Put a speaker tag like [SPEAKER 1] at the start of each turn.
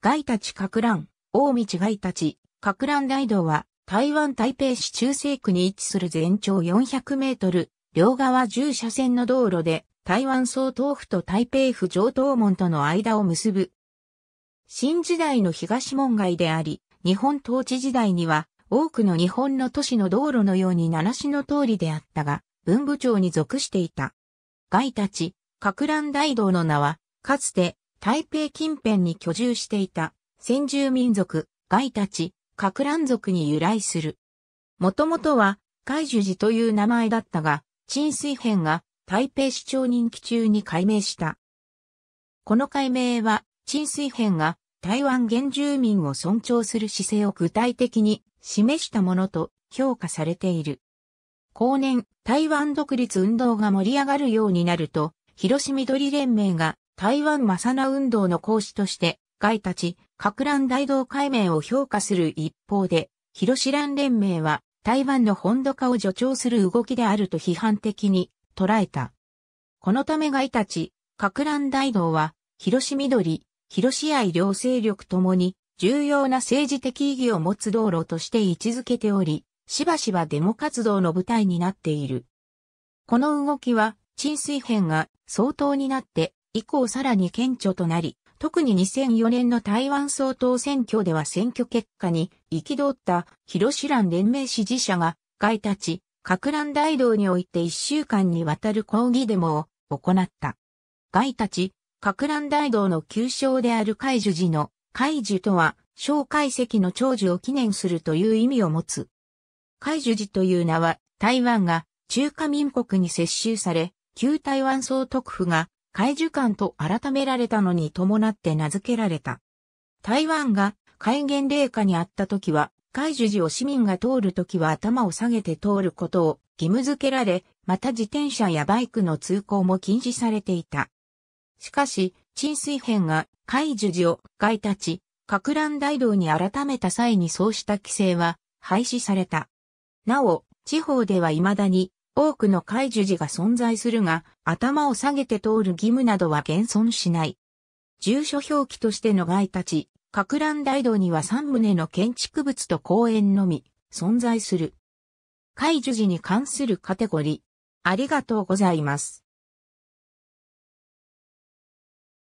[SPEAKER 1] 外立格乱、大道外立、格乱大道は、台湾台北市中西区に位置する全長400メートル、両側10車線の道路で、台湾総統府と台北府上東門との間を結ぶ。新時代の東門外であり、日本統治時代には、多くの日本の都市の道路のように七市の通りであったが、文部庁に属していた。外立、格乱大道の名は、かつて、台北近辺に居住していた先住民族、外たち、クラ乱族に由来する。もともとは、海樹寺という名前だったが、陳水編が台北市長任期中に改名した。この改名は、陳水編が台湾原住民を尊重する姿勢を具体的に示したものと評価されている。後年、台湾独立運動が盛り上がるようになると、広島緑連盟が台湾マサナ運動の講師として、外たち、格乱大道解明を評価する一方で、広志乱連盟は、台湾の本土化を助長する動きであると批判的に捉えた。このため外たち、格乱大道は、広志緑、広志愛両勢力ともに、重要な政治的意義を持つ道路として位置づけており、しばしばデモ活動の舞台になっている。この動きは、陳水編が相当になって以降さらに顕著となり、特に2004年の台湾総統選挙では選挙結果に行き通った広志蘭連盟支持者が外立ち、格蘭大道において1週間にわたる抗議デモを行った。外立ち、格蘭大道の旧称である海樹寺の海樹とは、小海石の長寿を記念するという意味を持つ。海樹寺という名は、台湾が中華民国に接収され、旧台湾総督府が海樹館と改められたのに伴って名付けられた。台湾が戒厳令下にあった時は、海樹寺を市民が通る時は頭を下げて通ることを義務付けられ、また自転車やバイクの通行も禁止されていた。しかし、沈水編が海樹寺を外立ち、格乱大道に改めた際にそうした規制は廃止された。なお、地方では未だに多くの解獣寺が存在するが、頭を下げて通る義務などは現存しない。住所表記としての外立ち、格乱大道には3棟の建築物と公園のみ、存在する。解獣寺に関するカテゴリー。ありがとうございます。